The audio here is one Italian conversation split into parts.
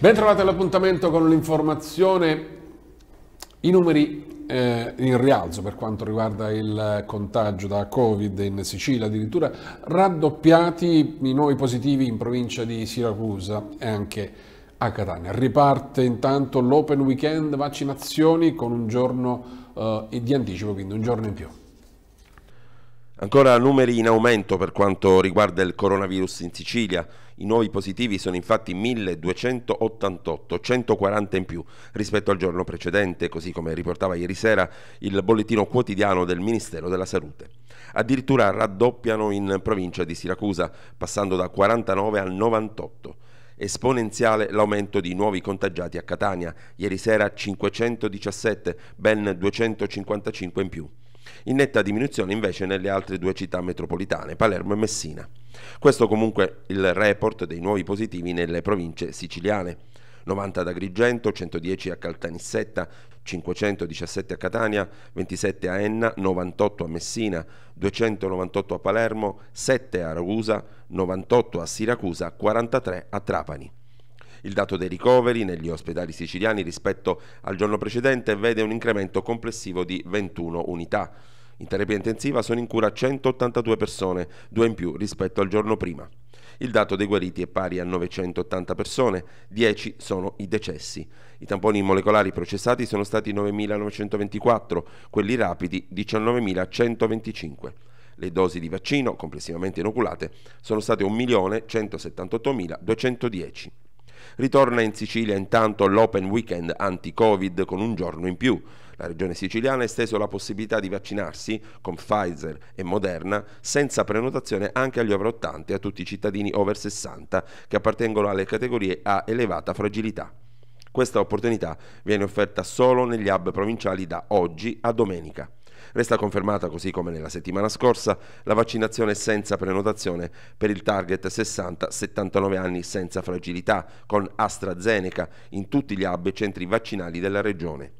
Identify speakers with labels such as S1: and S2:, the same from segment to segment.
S1: Ben trovate all'appuntamento con l'informazione, i numeri eh, in rialzo per quanto riguarda il contagio da Covid in Sicilia, addirittura raddoppiati i nuovi positivi in provincia di Siracusa e anche a Catania. Riparte intanto l'open weekend vaccinazioni con un giorno eh, di
S2: anticipo, quindi un giorno in più. Ancora numeri in aumento per quanto riguarda il coronavirus in Sicilia. I nuovi positivi sono infatti 1288, 140 in più rispetto al giorno precedente, così come riportava ieri sera il bollettino quotidiano del Ministero della Salute. Addirittura raddoppiano in provincia di Siracusa, passando da 49 al 98 esponenziale l'aumento di nuovi contagiati a Catania, ieri sera 517, ben 255 in più in netta diminuzione invece nelle altre due città metropolitane, Palermo e Messina. Questo comunque il report dei nuovi positivi nelle province siciliane. 90 ad Agrigento, 110 a Caltanissetta, 517 a Catania, 27 a Enna, 98 a Messina, 298 a Palermo, 7 a Ragusa, 98 a Siracusa, 43 a Trapani. Il dato dei ricoveri negli ospedali siciliani rispetto al giorno precedente vede un incremento complessivo di 21 unità. In terapia intensiva sono in cura 182 persone, due in più rispetto al giorno prima. Il dato dei guariti è pari a 980 persone, 10 sono i decessi. I tamponi molecolari processati sono stati 9.924, quelli rapidi 19.125. Le dosi di vaccino complessivamente inoculate sono state 1.178.210. Ritorna in Sicilia intanto l'open weekend anti-Covid con un giorno in più. La regione siciliana ha esteso la possibilità di vaccinarsi con Pfizer e Moderna senza prenotazione anche agli over 80 e a tutti i cittadini over 60 che appartengono alle categorie a elevata fragilità. Questa opportunità viene offerta solo negli hub provinciali da oggi a domenica. Resta confermata, così come nella settimana scorsa, la vaccinazione senza prenotazione per il target 60-79 anni senza fragilità con AstraZeneca in tutti gli hub e centri vaccinali della regione.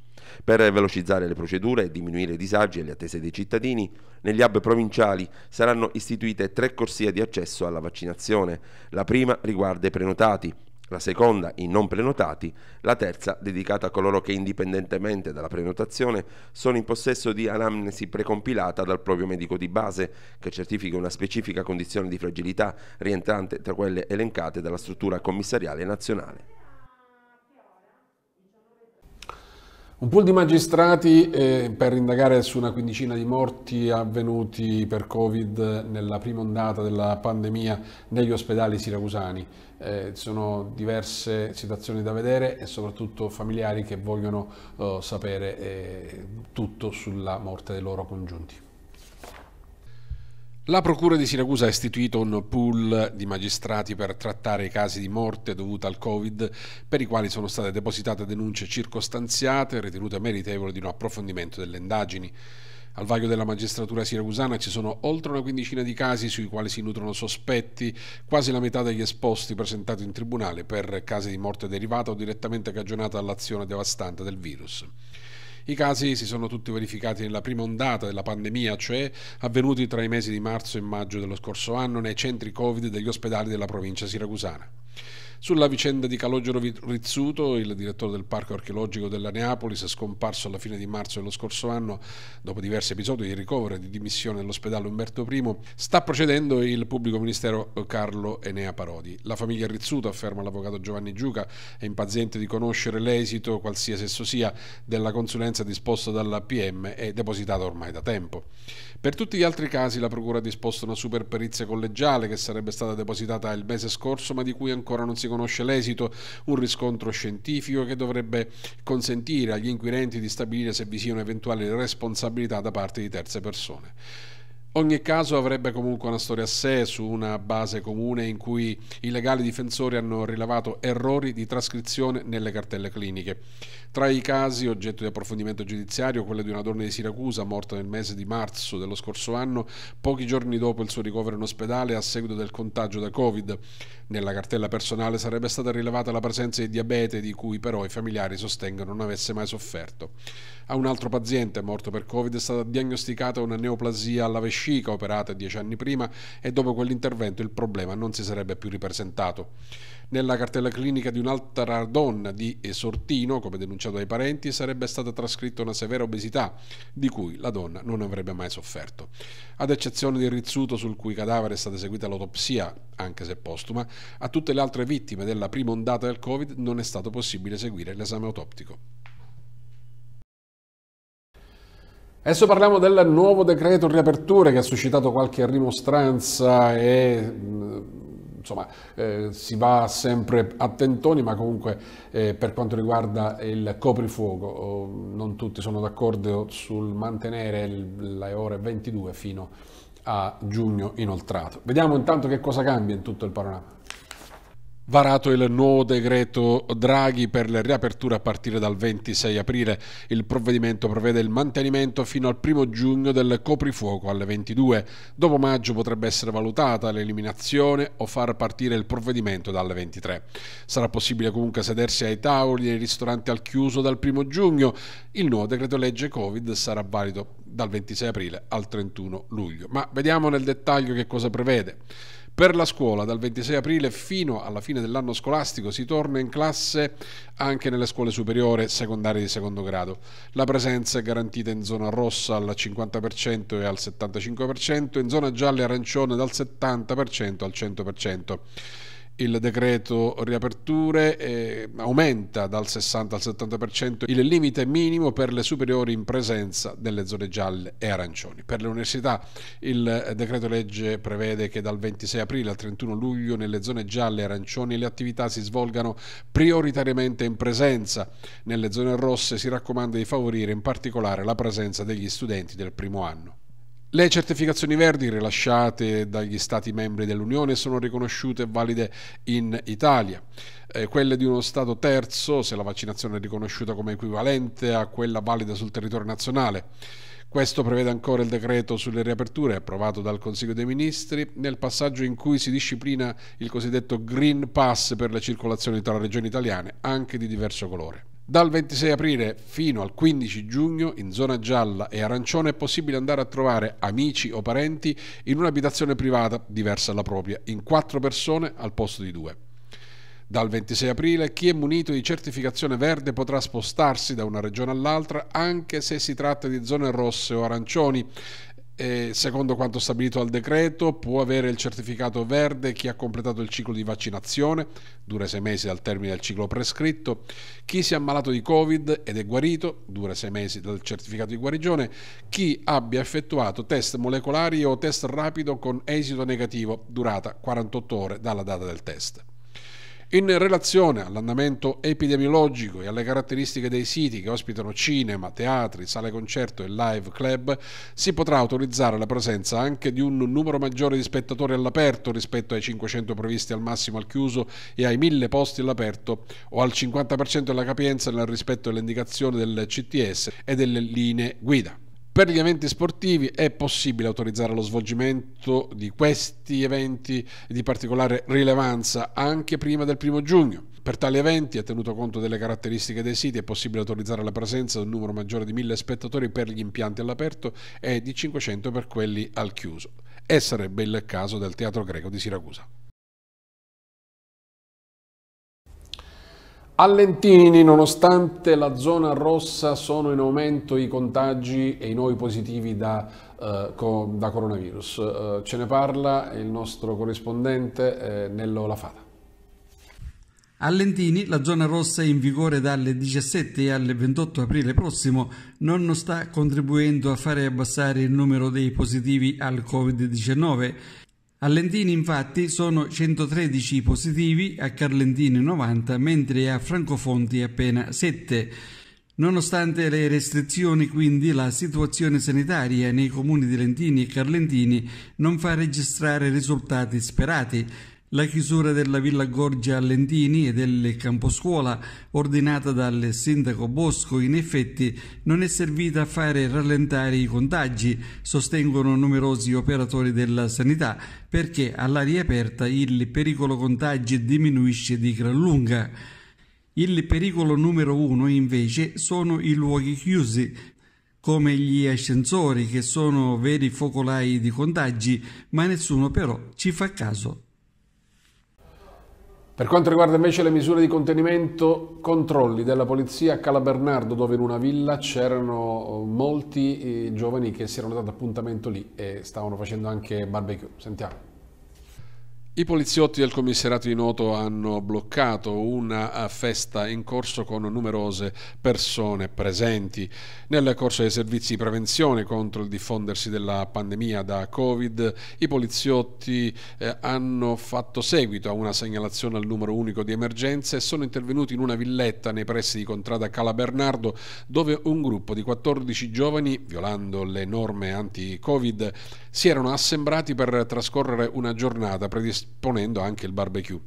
S2: Per velocizzare le procedure e diminuire i disagi e le attese dei cittadini, negli hub provinciali saranno istituite tre corsie di accesso alla vaccinazione. La prima riguarda i prenotati, la seconda i non prenotati, la terza dedicata a coloro che indipendentemente dalla prenotazione sono in possesso di anamnesi precompilata dal proprio medico di base che certifica una specifica condizione di fragilità rientrante tra quelle elencate dalla struttura commissariale nazionale.
S1: Un pool di magistrati eh, per indagare su una quindicina di morti avvenuti per Covid nella prima ondata della pandemia negli ospedali siracusani. Eh, sono diverse situazioni da vedere e soprattutto familiari che vogliono eh, sapere eh, tutto sulla morte dei loro congiunti. La Procura di Siracusa ha istituito un pool di magistrati per trattare i casi di morte dovuta al Covid, per i quali sono state depositate denunce circostanziate ritenute meritevoli di un approfondimento delle indagini. Al vaglio della magistratura siracusana ci sono oltre una quindicina di casi sui quali si nutrono sospetti, quasi la metà degli esposti presentati in tribunale per casi di morte derivata o direttamente cagionata dall'azione devastante del virus. I casi si sono tutti verificati nella prima ondata della pandemia, cioè avvenuti tra i mesi di marzo e maggio dello scorso anno nei centri Covid degli ospedali della provincia siracusana. Sulla vicenda di Calogero Rizzuto, il direttore del Parco Archeologico della Neapolis, scomparso alla fine di marzo dello scorso anno dopo diversi episodi di ricovero e di dimissione all'ospedale Umberto I, sta procedendo il pubblico ministero Carlo Enea Parodi. La famiglia Rizzuto, afferma l'avvocato Giovanni Giuca, è impaziente di conoscere l'esito, qualsiasi esso sia, della consulenza disposta dalla PM e depositata ormai da tempo. Per tutti gli altri casi la Procura ha disposto una superperizia collegiale che sarebbe stata depositata il mese scorso ma di cui ancora non si conosce l'esito, un riscontro scientifico che dovrebbe consentire agli inquirenti di stabilire se vi siano eventuali responsabilità da parte di terze persone. Ogni caso avrebbe comunque una storia a sé su una base comune in cui i legali difensori hanno rilevato errori di trascrizione nelle cartelle cliniche. Tra i casi oggetto di approfondimento giudiziario, quello di una donna di Siracusa morta nel mese di marzo dello scorso anno, pochi giorni dopo il suo ricovero in ospedale a seguito del contagio da Covid. Nella cartella personale sarebbe stata rilevata la presenza di diabete di cui però i familiari sostengono non avesse mai sofferto. A un altro paziente morto per Covid è stata diagnosticata una neoplasia alla vescica operata dieci anni prima e dopo quell'intervento il problema non si sarebbe più ripresentato. Nella cartella clinica di un'altra donna di Esortino, come denunciato dai parenti, sarebbe stata trascritta una severa obesità di cui la donna non avrebbe mai sofferto. Ad eccezione di Rizzuto, sul cui cadavere è stata eseguita l'autopsia, anche se postuma, a tutte le altre vittime della prima ondata del Covid non è stato possibile eseguire l'esame autoptico. Adesso parliamo del nuovo decreto riaperture che ha suscitato qualche rimostranza e mm, insomma eh, si va sempre a tentoni, ma comunque eh, per quanto riguarda il coprifuoco oh, non tutti sono d'accordo sul mantenere le ore 22 fino a giugno inoltrato. Vediamo intanto che cosa cambia in tutto il panorama. Varato il nuovo decreto Draghi per le riaperture a partire dal 26 aprile, il provvedimento prevede il mantenimento fino al 1 giugno del coprifuoco alle 22. Dopo maggio potrebbe essere valutata l'eliminazione o far partire il provvedimento dalle 23. Sarà possibile comunque sedersi ai tavoli nei ristoranti al chiuso dal 1 giugno. Il nuovo decreto legge Covid sarà valido dal 26 aprile al 31 luglio. Ma vediamo nel dettaglio che cosa prevede. Per la scuola dal 26 aprile fino alla fine dell'anno scolastico si torna in classe anche nelle scuole superiori e secondarie di secondo grado. La presenza è garantita in zona rossa al 50% e al 75%, in zona gialla e arancione dal 70% al 100% il decreto riaperture eh, aumenta dal 60 al 70% il limite minimo per le superiori in presenza delle zone gialle e arancioni. Per le università il decreto legge prevede che dal 26 aprile al 31 luglio nelle zone gialle e arancioni le attività si svolgano prioritariamente in presenza. Nelle zone rosse si raccomanda di favorire in particolare la presenza degli studenti del primo anno. Le certificazioni verdi rilasciate dagli Stati membri dell'Unione sono riconosciute e valide in Italia. Eh, quelle di uno Stato terzo, se la vaccinazione è riconosciuta come equivalente a quella valida sul territorio nazionale. Questo prevede ancora il decreto sulle riaperture approvato dal Consiglio dei Ministri nel passaggio in cui si disciplina il cosiddetto Green Pass per la circolazione tra regioni italiane, anche di diverso colore. Dal 26 aprile fino al 15 giugno in zona gialla e arancione è possibile andare a trovare amici o parenti in un'abitazione privata diversa dalla propria, in quattro persone al posto di due. Dal 26 aprile chi è munito di certificazione verde potrà spostarsi da una regione all'altra anche se si tratta di zone rosse o arancioni eh, secondo quanto stabilito dal decreto, può avere il certificato verde chi ha completato il ciclo di vaccinazione, dura sei mesi dal termine del ciclo prescritto, chi si è ammalato di Covid ed è guarito, dura sei mesi dal certificato di guarigione, chi abbia effettuato test molecolari o test rapido con esito negativo, durata 48 ore dalla data del test. In relazione all'andamento epidemiologico e alle caratteristiche dei siti che ospitano cinema, teatri, sale concerto e live club, si potrà autorizzare la presenza anche di un numero maggiore di spettatori all'aperto rispetto ai 500 previsti al massimo al chiuso e ai 1000 posti all'aperto o al 50% della capienza nel rispetto delle indicazioni del CTS e delle linee guida. Per gli eventi sportivi è possibile autorizzare lo svolgimento di questi eventi di particolare rilevanza anche prima del primo giugno. Per tali eventi, è tenuto conto delle caratteristiche dei siti, è possibile autorizzare la presenza di un numero maggiore di 1000 spettatori per gli impianti all'aperto e di 500 per quelli al chiuso. E sarebbe il caso del Teatro Greco di Siracusa. Allentini, nonostante la zona rossa, sono in aumento i contagi e i nuovi positivi da, eh, co da coronavirus. Eh, ce ne parla il nostro corrispondente eh, Nello Lafata.
S3: A Lentini la zona rossa in vigore dalle 17 alle 28 aprile prossimo non sta contribuendo a fare abbassare il numero dei positivi al Covid-19 a Lentini infatti sono 113 positivi, a Carlentini 90, mentre a Francofonti appena 7. Nonostante le restrizioni, quindi, la situazione sanitaria nei comuni di Lentini e Carlentini non fa registrare risultati sperati la chiusura della Villa Gorgia a Lentini e del Camposcuola, ordinata dal sindaco Bosco, in effetti non è servita a fare rallentare i contagi, sostengono numerosi operatori della sanità, perché all'aria aperta il pericolo contagi diminuisce di gran lunga. Il pericolo numero uno invece sono i luoghi chiusi, come gli ascensori che sono veri focolai di contagi, ma nessuno però ci fa caso.
S1: Per quanto riguarda invece le misure di contenimento, controlli della polizia a Calabernardo, dove in una villa c'erano eh, molti eh, giovani che si erano dati appuntamento lì e stavano facendo anche barbecue. Sentiamo. I poliziotti del commissariato di Noto hanno bloccato una eh, festa in corso con numerose persone presenti. Nel corso dei servizi di prevenzione contro il diffondersi della pandemia da Covid, i poliziotti eh, hanno fatto seguito a una segnalazione al numero unico di emergenza e sono intervenuti in una villetta nei pressi di Contrada Cala Bernardo, dove un gruppo di 14 giovani, violando le norme anti-Covid, si erano assembrati per trascorrere una giornata predisposta esponendo anche il barbecue.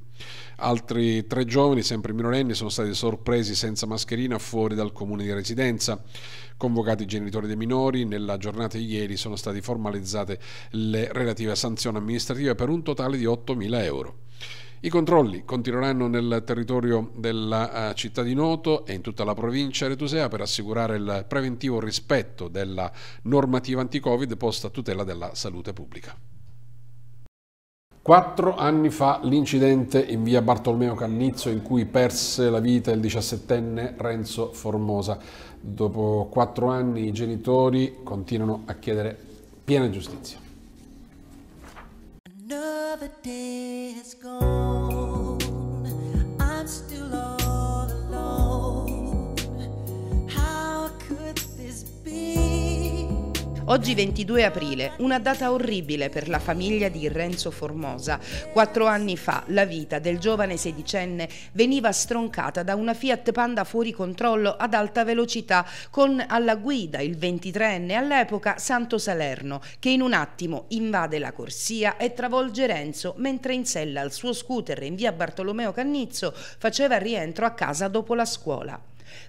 S1: Altri tre giovani, sempre minorenni, sono stati sorpresi senza mascherina fuori dal comune di residenza. Convocati i genitori dei minori, nella giornata di ieri sono state formalizzate le relative sanzioni amministrative per un totale di 8.000 euro. I controlli continueranno nel territorio della eh, città di Noto e in tutta la provincia retusea per assicurare il preventivo rispetto della normativa anti-Covid posta a tutela della salute pubblica. Quattro anni fa l'incidente in via Bartolomeo Cannizzo in cui perse la vita il 17enne Renzo Formosa. Dopo quattro anni i genitori continuano a chiedere piena giustizia.
S3: Another day is gone. I'm still on.
S4: Oggi 22 aprile, una data orribile per la famiglia di Renzo Formosa. Quattro anni fa la vita del giovane sedicenne veniva stroncata da una Fiat Panda fuori controllo ad alta velocità con alla guida il 23enne all'epoca Santo Salerno che in un attimo invade la corsia e travolge Renzo mentre in sella al suo scooter in via Bartolomeo Cannizzo faceva rientro a casa dopo la scuola.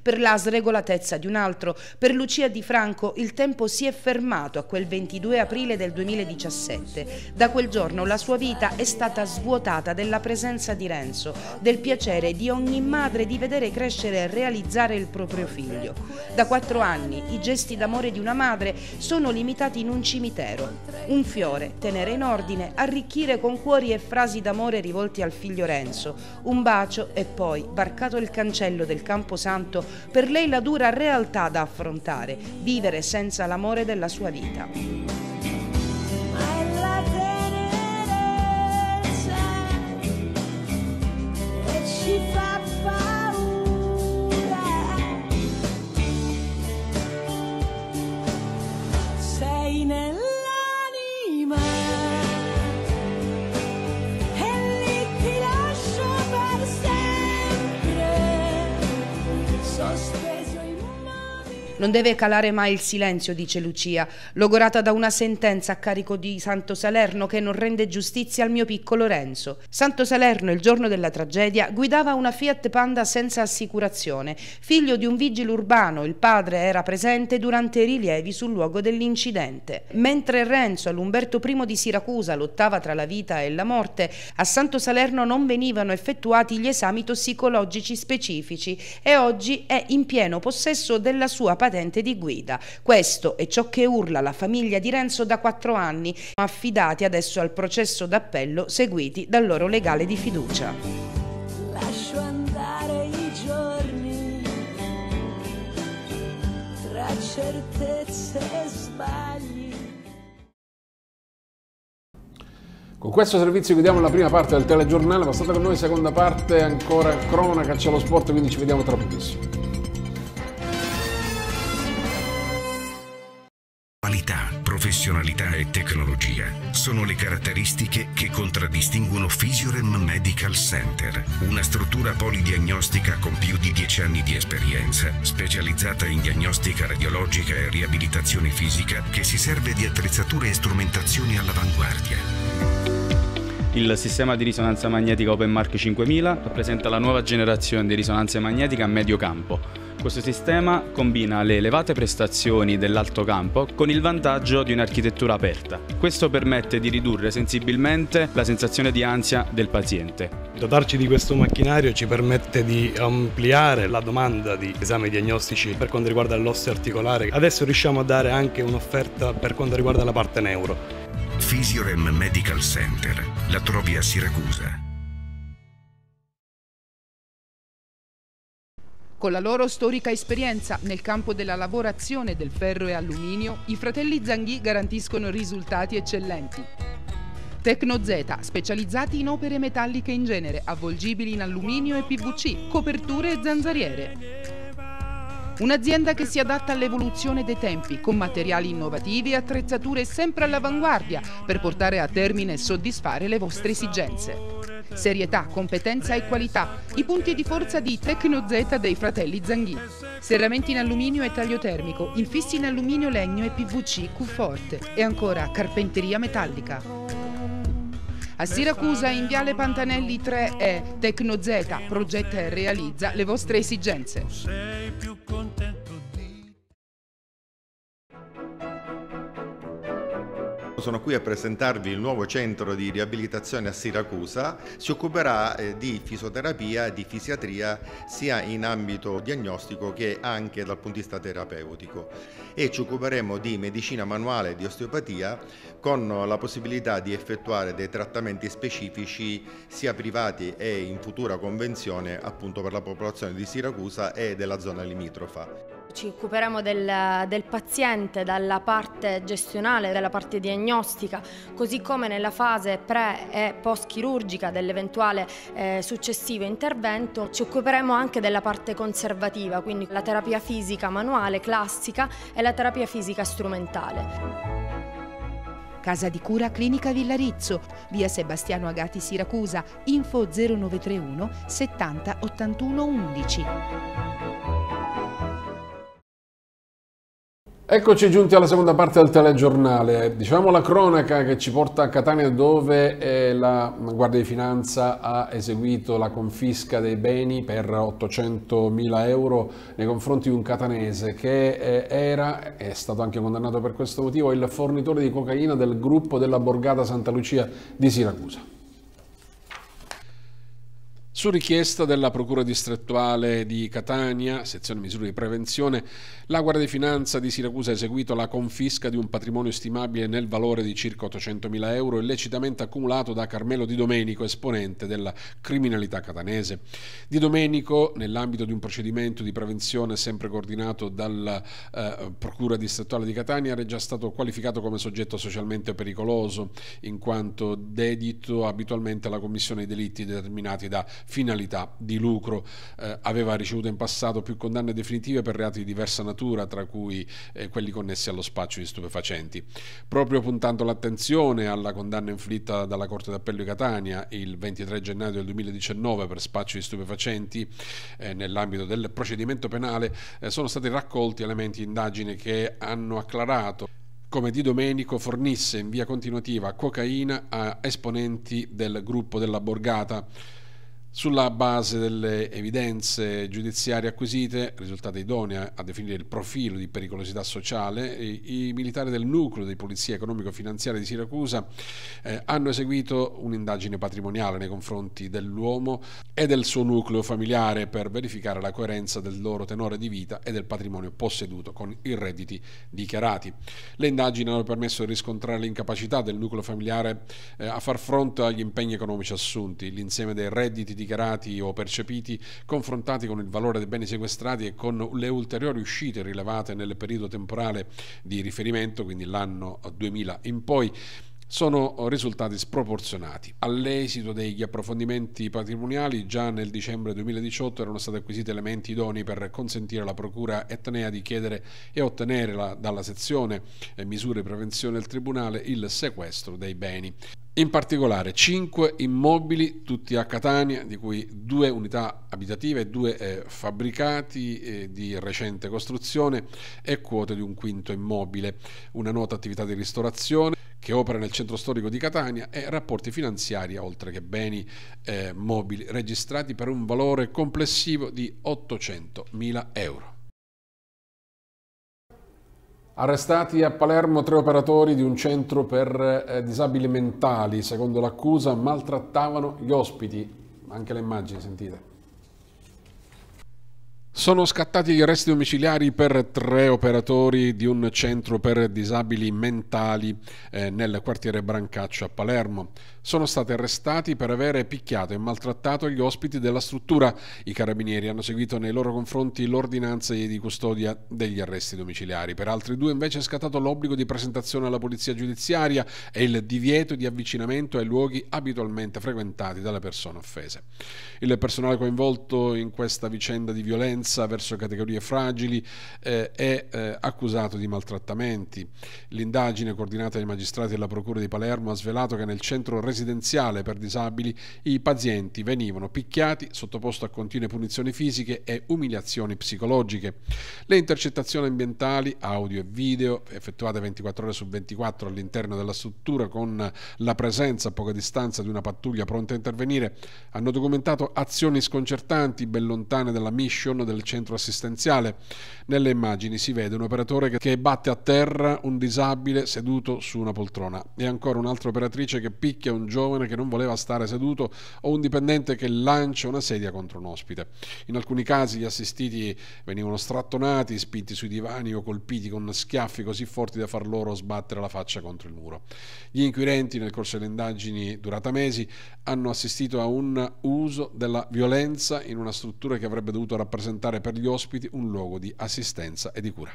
S4: Per la sregolatezza di un altro, per Lucia Di Franco, il tempo si è fermato a quel 22 aprile del 2017. Da quel giorno la sua vita è stata svuotata della presenza di Renzo, del piacere di ogni madre di vedere crescere e realizzare il proprio figlio. Da quattro anni i gesti d'amore di una madre sono limitati in un cimitero. Un fiore, tenere in ordine, arricchire con cuori e frasi d'amore rivolti al figlio Renzo. Un bacio e poi, varcato il cancello del Camposanto, momento, per lei la dura realtà da affrontare, vivere senza l'amore della sua vita. Sei nel Non deve calare mai il silenzio, dice Lucia, logorata da una sentenza a carico di Santo Salerno che non rende giustizia al mio piccolo Renzo. Santo Salerno, il giorno della tragedia, guidava una Fiat Panda senza assicurazione. Figlio di un vigile urbano, il padre era presente durante i rilievi sul luogo dell'incidente. Mentre Renzo all'Umberto I di Siracusa lottava tra la vita e la morte, a Santo Salerno non venivano effettuati gli esami tossicologici specifici e oggi è in pieno possesso della sua patria patente di guida. Questo è ciò che urla la famiglia di Renzo da quattro anni, affidati adesso al processo d'appello seguiti dal loro legale di fiducia.
S2: Lascio andare i giorni tra certezze e
S4: sbagli.
S1: Con questo servizio chiudiamo la prima parte del telegiornale, passate con noi seconda parte ancora cronaca, c'è lo sport, quindi ci vediamo tra pochissimo. professionalità e tecnologia sono le caratteristiche che contraddistinguono
S2: Physiorem Medical Center, una struttura polidiagnostica con più di 10 anni di esperienza, specializzata in diagnostica radiologica e riabilitazione fisica, che si serve di attrezzature e strumentazioni all'avanguardia. Il sistema di risonanza magnetica OpenMark 5000 rappresenta la nuova generazione di risonanza magnetica a medio campo questo sistema combina le elevate prestazioni dell'alto campo con il vantaggio di un'architettura aperta. Questo permette di ridurre sensibilmente la sensazione di ansia del paziente.
S4: Dotarci di questo macchinario ci permette di ampliare la domanda di esami diagnostici per quanto riguarda l'osso articolare. Adesso riusciamo a dare anche un'offerta per quanto riguarda la parte neuro.
S2: Physiorem Medical Center, la trovi a Siracusa.
S4: Con la loro storica esperienza nel campo della lavorazione del ferro e alluminio, i fratelli Zanghi garantiscono risultati eccellenti. Tecno Z, specializzati in opere metalliche in genere, avvolgibili in alluminio e PVC, coperture e zanzariere. Un'azienda che si adatta all'evoluzione dei tempi, con materiali innovativi e attrezzature sempre all'avanguardia per portare a termine e soddisfare le vostre esigenze serietà, competenza e qualità, i punti di forza di Tecno Z dei fratelli Zanghi. Serramenti in alluminio e taglio termico, infissi in alluminio, legno e PVC Q-Forte e ancora carpenteria metallica. A Siracusa, in Viale Pantanelli 3E, Tecno Z progetta e realizza le vostre esigenze.
S2: sono qui a presentarvi il nuovo centro di riabilitazione a Siracusa. Si occuperà eh, di fisioterapia, di fisiatria sia in ambito diagnostico che anche dal punto di vista terapeutico e ci occuperemo di medicina manuale e di osteopatia con la possibilità di effettuare dei trattamenti specifici sia privati e in futura convenzione appunto per la popolazione di Siracusa e della zona limitrofa
S4: ci occuperemo del, del, paziente dalla parte gestionale, dalla parte diagnostica, così come nella fase pre e post chirurgica dell'eventuale eh, successivo intervento. Ci occuperemo anche della parte conservativa, quindi la terapia fisica manuale classica e la terapia fisica strumentale. Casa di cura Clinica Villarizzo, via Sebastiano Agati Siracusa, info 0931 70 81 11.
S1: Eccoci giunti alla seconda parte del telegiornale. Diciamo la cronaca che ci porta a Catania dove eh, la Guardia di Finanza ha eseguito la confisca dei beni per 800.000 euro nei confronti di un catanese che eh, era, è stato anche condannato per questo motivo, il fornitore di cocaina del gruppo della Borgata Santa Lucia di Siracusa. Su richiesta della Procura distrettuale di Catania, sezione misure di prevenzione, la Guardia di Finanza di Siracusa ha eseguito la confisca di un patrimonio stimabile nel valore di circa 800.000 euro illecitamente accumulato da Carmelo Di Domenico, esponente della criminalità catanese. Di Domenico, nell'ambito di un procedimento di prevenzione sempre coordinato dalla eh, Procura distrettuale di Catania, era già stato qualificato come soggetto socialmente pericoloso, in quanto dedito abitualmente alla commissione di delitti determinati da finalità di lucro. Eh, aveva ricevuto in passato più condanne definitive per reati di diversa natura, tra cui eh, quelli connessi allo spaccio di stupefacenti. Proprio puntando l'attenzione alla condanna inflitta dalla Corte d'Appello di Catania il 23 gennaio del 2019 per spaccio di stupefacenti eh, nell'ambito del procedimento penale, eh, sono stati raccolti elementi di indagine che hanno acclarato come Di Domenico fornisse in via continuativa cocaina a esponenti del gruppo della Borgata sulla base delle evidenze giudiziarie acquisite, risultate idonee a definire il profilo di pericolosità sociale, i, militari del nucleo di polizia economico-finanziaria di Siracusa eh, hanno eseguito un'indagine patrimoniale nei confronti dell'uomo e del suo nucleo familiare per verificare la coerenza del loro tenore di vita e del patrimonio posseduto con i redditi dichiarati. Le indagini hanno permesso di riscontrare l'incapacità del nucleo familiare eh, a far fronte agli impegni economici assunti, l'insieme dei redditi di dichiarati o percepiti, confrontati con il valore dei beni sequestrati e con le ulteriori uscite rilevate nel periodo temporale di riferimento, quindi l'anno 2000 in poi, sono risultati sproporzionati. All'esito degli approfondimenti patrimoniali, già nel dicembre 2018 erano stati acquisiti elementi idoni per consentire alla Procura etnea di chiedere e ottenere la, dalla sezione eh, misure di prevenzione del Tribunale il sequestro dei beni. In particolare 5 immobili, tutti a Catania, di cui due unità abitative, e due eh, fabbricati eh, di recente costruzione e quote di un quinto immobile, una nota attività di ristorazione che opera nel centro storico di Catania e rapporti finanziari oltre che beni eh, mobili registrati per un valore complessivo di 800.000 euro. Arrestati a Palermo tre operatori di un centro per eh, disabili mentali, secondo l'accusa maltrattavano gli ospiti. Anche le immagini, sentite. Sono scattati gli arresti domiciliari per tre operatori di un centro per disabili mentali eh, nel quartiere Brancaccio a Palermo sono stati arrestati per avere picchiato e maltrattato gli ospiti della struttura. I carabinieri hanno seguito nei loro confronti l'ordinanza di custodia degli arresti domiciliari. Per altri due invece è scattato l'obbligo di presentazione alla polizia giudiziaria e il divieto di avvicinamento ai luoghi abitualmente frequentati dalle persone offese. Il personale coinvolto in questa vicenda di violenza verso categorie fragili eh, è eh, accusato di maltrattamenti. L'indagine coordinata dai magistrati della Procura di Palermo ha svelato che nel centro residenziale residenziale per disabili, i pazienti venivano picchiati, sottoposti a continue punizioni fisiche e umiliazioni psicologiche. Le intercettazioni ambientali, audio e video, effettuate 24 ore su 24 all'interno della struttura con la presenza a poca distanza di una pattuglia pronta a intervenire, hanno documentato azioni sconcertanti ben lontane dalla mission del centro assistenziale. Nelle immagini si vede un operatore che batte a terra un disabile seduto su una poltrona e ancora un'altra operatrice che picchia un un giovane che non voleva stare seduto o un dipendente che lancia una sedia contro un ospite. In alcuni casi gli assistiti venivano strattonati, spinti sui divani o colpiti con schiaffi così forti da far loro sbattere la faccia contro il muro. Gli inquirenti, nel corso delle indagini durata mesi, hanno assistito a un uso della violenza in una struttura che avrebbe dovuto rappresentare per gli ospiti un luogo di assistenza e di cura.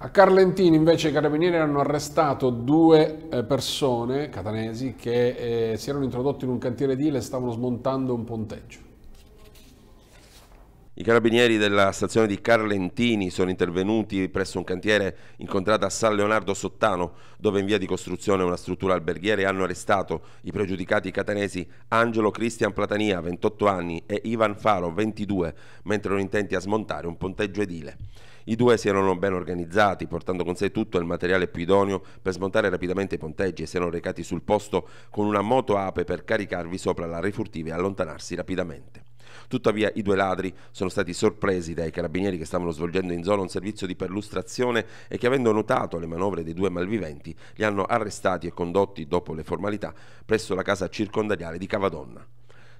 S1: A Carlentini invece i carabinieri hanno arrestato due eh, persone catanesi che eh, si erano introdotti in un cantiere edile e stavano smontando un ponteggio.
S2: I carabinieri della stazione di Carlentini sono intervenuti presso un cantiere incontrato a San Leonardo Sottano, dove in via di costruzione una struttura alberghiera e hanno arrestato i pregiudicati catanesi Angelo Cristian Platania, 28 anni, e Ivan Faro, 22, mentre erano intenti a smontare un ponteggio edile. I due si erano ben organizzati, portando con sé tutto il materiale più idoneo per smontare rapidamente i ponteggi e si erano recati sul posto con una moto ape per caricarvi sopra la refurtiva e allontanarsi rapidamente. Tuttavia i due ladri sono stati sorpresi dai carabinieri che stavano svolgendo in zona un servizio di perlustrazione e che avendo notato le manovre dei due malviventi li hanno arrestati e condotti dopo le formalità presso la casa circondariale di Cavadonna.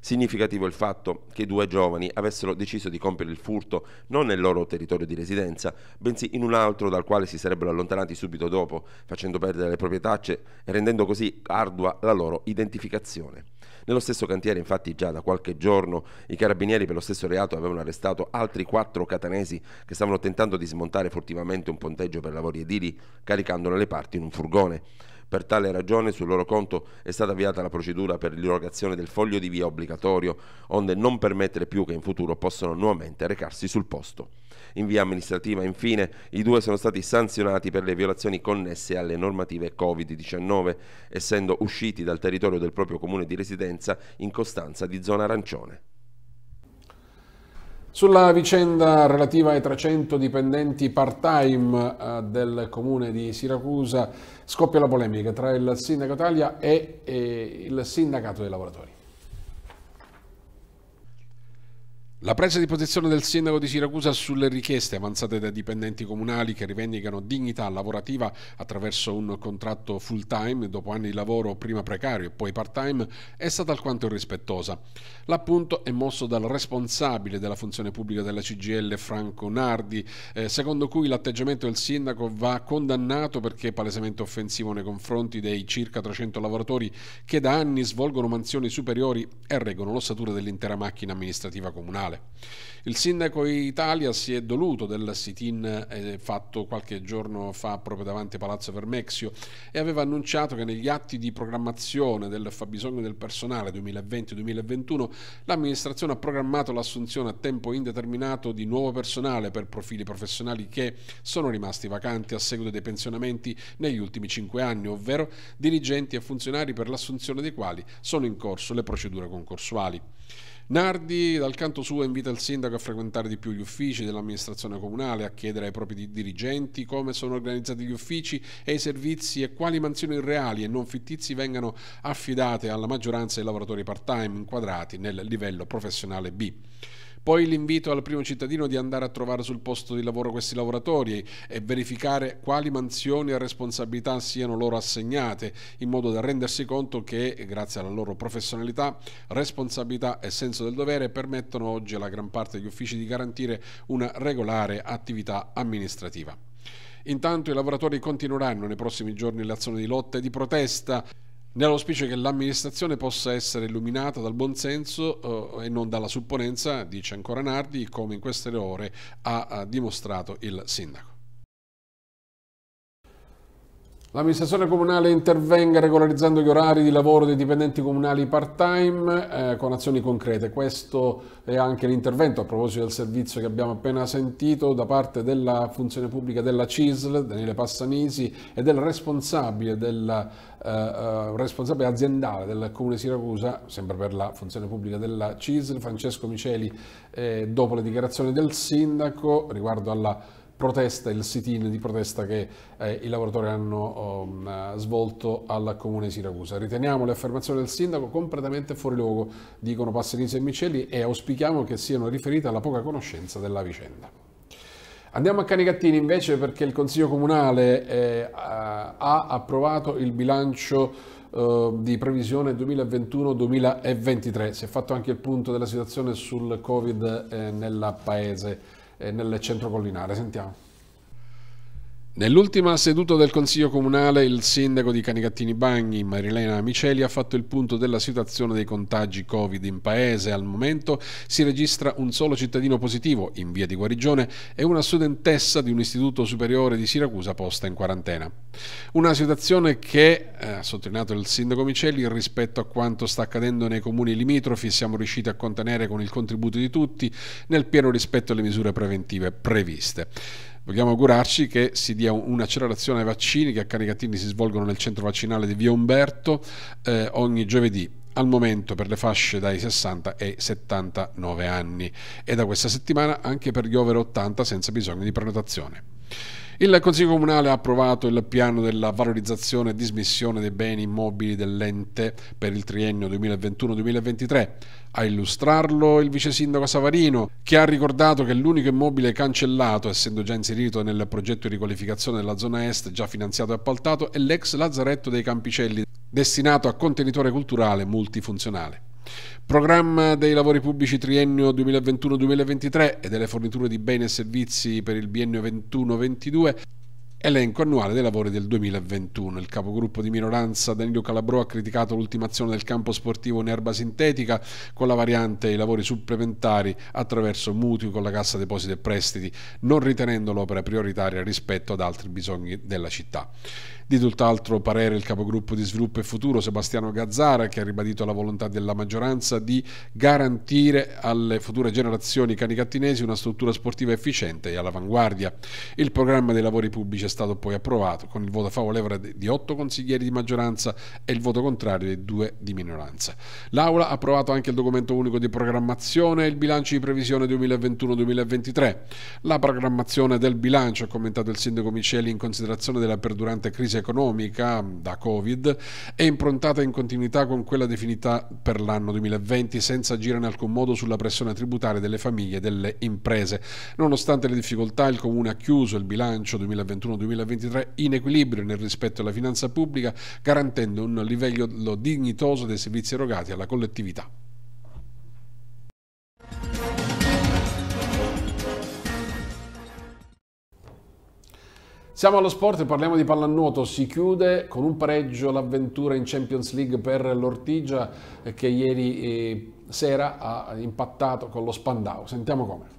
S2: Significativo il fatto che i due giovani avessero deciso di compiere il furto non nel loro territorio di residenza, bensì in un altro dal quale si sarebbero allontanati subito dopo, facendo perdere le proprie tacce e rendendo così ardua la loro identificazione. Nello stesso cantiere, infatti, già da qualche giorno i carabinieri per lo stesso reato avevano arrestato altri quattro catanesi che stavano tentando di smontare furtivamente un ponteggio per lavori edili, caricandone le parti in un furgone. Per tale ragione sul loro conto è stata avviata la procedura per l'irrogazione del foglio di via obbligatorio, onde non permettere più che in futuro possano nuovamente recarsi sul posto. In via amministrativa, infine, i due sono stati sanzionati per le violazioni connesse alle normative Covid-19, essendo usciti dal territorio del proprio comune di residenza in costanza di zona arancione.
S1: Sulla vicenda relativa ai 300 dipendenti part-time eh, del comune di Siracusa scoppia la polemica tra il sindaco Italia e il sindacato dei lavoratori. La presa di posizione del sindaco di Siracusa sulle richieste avanzate dai dipendenti comunali che rivendicano dignità lavorativa attraverso un contratto full time dopo anni di lavoro prima precario e poi part time è stata alquanto irrispettosa. L'appunto è mosso dal responsabile della funzione pubblica della CGL Franco Nardi, eh, secondo cui l'atteggiamento del sindaco va condannato perché è palesemente offensivo nei confronti dei circa 300 lavoratori che da anni svolgono mansioni superiori e reggono l'ossatura dell'intera macchina amministrativa comunale regionale. Il sindaco Italia si è doluto del sit-in eh, fatto qualche giorno fa proprio davanti a Palazzo Vermexio e aveva annunciato che negli atti di programmazione del fabbisogno del personale 2020-2021 l'amministrazione ha programmato l'assunzione a tempo indeterminato di nuovo personale per profili professionali che sono rimasti vacanti a seguito dei pensionamenti negli ultimi cinque anni, ovvero dirigenti e funzionari per l'assunzione dei quali sono in corso le procedure concorsuali. Nardi dal canto suo invita il sindaco a frequentare di più gli uffici dell'amministrazione comunale, a chiedere ai propri dirigenti come sono organizzati gli uffici e i servizi e quali mansioni reali e non fittizi vengano affidate alla maggioranza dei lavoratori part-time inquadrati nel livello professionale B. Poi l'invito al primo cittadino di andare a trovare sul posto di lavoro questi lavoratori e verificare quali mansioni e responsabilità siano loro assegnate, in modo da rendersi conto che, grazie alla loro professionalità, responsabilità e senso del dovere, permettono oggi alla gran parte degli uffici di garantire una regolare attività amministrativa. Intanto i lavoratori continueranno nei prossimi giorni le azioni di lotta e di protesta Nell'auspicio che l'amministrazione possa essere illuminata dal buonsenso eh, e non dalla supponenza, dice ancora Nardi, come in queste ore ha, ha eh, dimostrato il sindaco. L'amministrazione comunale intervenga regolarizzando gli orari di lavoro dei dipendenti comunali part-time eh, con azioni concrete. Questo è anche l'intervento a proposito del servizio che abbiamo appena sentito da parte della funzione pubblica della CISL, Daniele Passanisi, e del responsabile, del, eh, eh, responsabile aziendale del Comune di Siracusa, sempre per la funzione pubblica della CISL, Francesco Miceli, eh, dopo le dichiarazioni del sindaco riguardo alla protesta, il sit-in di protesta che eh, i lavoratori hanno um, svolto al Comune di Siracusa. Riteniamo le affermazioni del sindaco completamente fuori luogo, dicono Passerini e Micelli, e auspichiamo che siano riferite alla poca conoscenza della vicenda. Andiamo a Canicattini invece perché il Consiglio Comunale eh, ha approvato il bilancio eh, di previsione 2021-2023. Si è fatto anche il punto della situazione sul Covid eh, nel Paese. Eh, nel centro collinare. Sentiamo. Nell'ultima seduta del Consiglio Comunale il sindaco di Canicattini Bagni, Marilena Miceli, ha fatto il punto della situazione dei contagi Covid in paese. Al momento si registra un solo cittadino positivo in via di guarigione e una studentessa di un istituto superiore di Siracusa posta in quarantena. Una situazione che, eh, ha sottolineato il sindaco Miceli, rispetto a quanto sta accadendo nei comuni limitrofi siamo riusciti a contenere con il contributo di tutti nel pieno rispetto alle misure preventive previste. Vogliamo augurarci che si dia un'accelerazione ai vaccini che a Canicattini si svolgono nel centro vaccinale di Via Umberto eh, ogni giovedì al momento per le fasce dai 60 ai 79 anni e da questa settimana anche per gli over 80 senza bisogno di prenotazione. Il Consiglio Comunale ha approvato il piano della valorizzazione e dismissione dei beni immobili dell'ente per il triennio 2021-2023. A illustrarlo il vice sindaco Savarino, che ha ricordato che l'unico immobile cancellato, essendo già inserito nel progetto di riqualificazione della zona est già finanziato e appaltato, è l'ex lazzaretto dei Campicelli, destinato a contenitore culturale multifunzionale. Programma dei lavori pubblici triennio 2021-2023 e delle forniture di beni e servizi per il biennio 21-22 Elenco annuale dei lavori del 2021. Il capogruppo di minoranza Danilo Calabro ha criticato l'ultimazione del campo sportivo in erba sintetica con la variante i lavori supplementari attraverso mutui con la Cassa Depositi e Prestiti, non ritenendo l'opera prioritaria rispetto ad altri bisogni della città. Di tutt'altro parere il capogruppo di Sviluppo e Futuro Sebastiano Gazzara che ha ribadito la volontà della maggioranza di garantire alle future generazioni canicattinesi una struttura sportiva efficiente e all'avanguardia. Il programma dei lavori pubblici è stato poi approvato con il voto favorevole di otto consiglieri di maggioranza e il voto contrario di due di minoranza. L'Aula ha approvato anche il documento unico di programmazione e il bilancio di previsione 2021-2023. La programmazione del bilancio, ha commentato il sindaco Miceli, in considerazione della perdurante crisi economica mm, da Covid, è improntata in continuità con quella definita per l'anno 2020 senza agire in alcun modo sulla pressione tributaria delle famiglie e delle imprese. Nonostante le difficoltà, il Comune ha chiuso il bilancio 2021 2023 in equilibrio nel rispetto alla finanza pubblica, garantendo un livello dignitoso dei servizi erogati alla collettività. Siamo allo sport e parliamo di pallanuoto. Si chiude con un pareggio l'avventura in Champions League per l'Ortigia eh, che ieri eh, sera ha impattato con lo Spandau. Sentiamo come.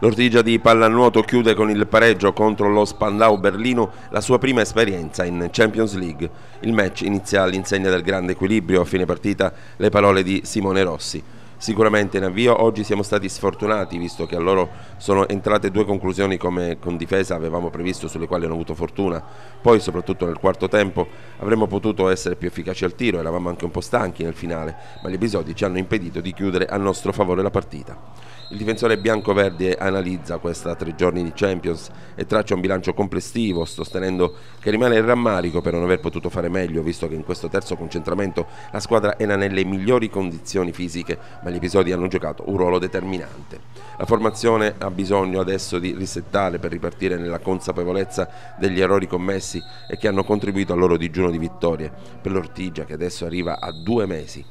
S2: L'ortigia di pallanuoto chiude con il pareggio contro lo Spandau Berlino la sua prima esperienza in Champions League. Il match inizia all'insegna del grande equilibrio, a fine partita le parole di Simone Rossi sicuramente in avvio. Oggi siamo stati sfortunati visto che a loro sono entrate due conclusioni come con difesa avevamo previsto sulle quali hanno avuto fortuna. Poi soprattutto nel quarto tempo avremmo potuto essere più efficaci al tiro, eravamo anche un po' stanchi nel finale, ma gli episodi ci hanno impedito di chiudere a nostro favore la partita. Il difensore bianco-verde analizza questa tre giorni di Champions e traccia un bilancio complessivo, sostenendo che rimane il rammarico per non aver potuto fare meglio, visto che in questo terzo concentramento la squadra era nelle migliori condizioni fisiche, ma ma gli episodi hanno giocato un ruolo determinante. La formazione ha bisogno adesso di risettare per ripartire nella consapevolezza degli errori commessi e che hanno contribuito al loro digiuno di vittorie per l'Ortigia che adesso arriva a due mesi.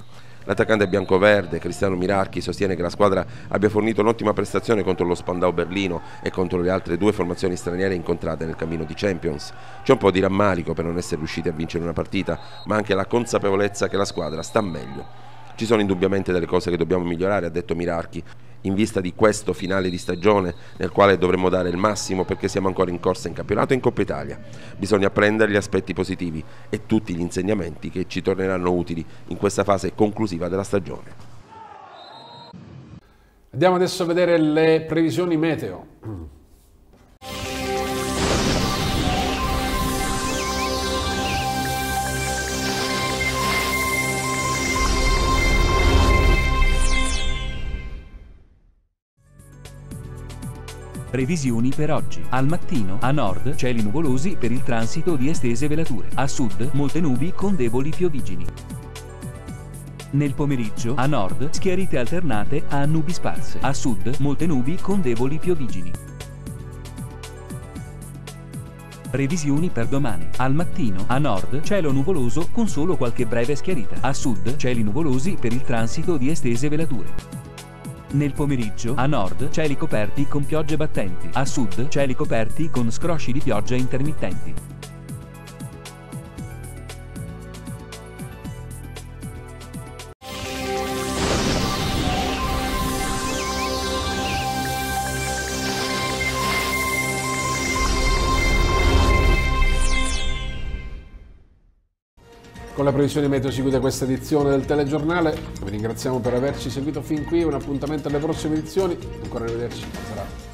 S2: L'attaccante bianco-verde Cristiano Mirarchi sostiene che la squadra abbia fornito un'ottima prestazione contro lo Spandau Berlino e contro le altre due formazioni straniere incontrate nel cammino di Champions. C'è un po' di rammarico per non essere riusciti a vincere una partita, ma anche la consapevolezza che la squadra sta meglio. Ci sono indubbiamente delle cose che dobbiamo migliorare, ha detto Mirarchi, in vista di questo finale di stagione nel quale dovremmo dare il massimo perché siamo ancora in corsa in campionato e in Coppa Italia. Bisogna prendere gli aspetti positivi e tutti gli insegnamenti che ci torneranno utili in questa fase conclusiva della stagione.
S1: Andiamo adesso a vedere le previsioni meteo. Previsioni
S3: per oggi. Al mattino, a nord, cieli nuvolosi per il transito di estese velature. A sud, molte nubi con deboli piovigini. Nel pomeriggio, a nord, schiarite alternate a nubi sparse. A sud, molte nubi con deboli piovigini. Previsioni per domani. Al mattino, a nord, cielo nuvoloso con solo qualche breve schiarita. A sud, cieli nuvolosi per il transito di estese velature. Nel pomeriggio, a nord, cieli coperti con piogge battenti, a sud, cieli coperti con scrosci di pioggia intermittenti.
S1: le previsioni meteo seguite questa edizione del telegiornale. Vi ringraziamo per averci seguito fin qui, un appuntamento alle prossime edizioni. Ancora arrivederci. Buon